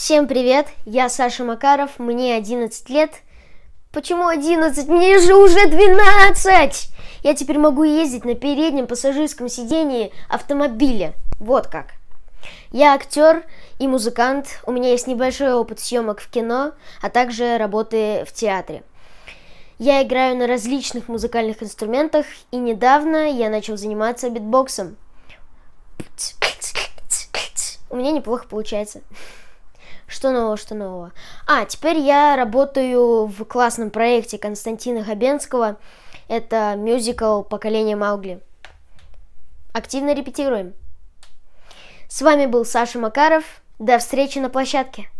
Всем привет, я Саша Макаров, мне 11 лет. Почему 11? Мне же уже 12! Я теперь могу ездить на переднем пассажирском сидении автомобиля. Вот как. Я актер и музыкант, у меня есть небольшой опыт съемок в кино, а также работы в театре. Я играю на различных музыкальных инструментах, и недавно я начал заниматься битбоксом. У меня неплохо получается. Что нового, что нового? А, теперь я работаю в классном проекте Константина Хабенского. Это мюзикл «Поколение Маугли». Активно репетируем. С вами был Саша Макаров. До встречи на площадке.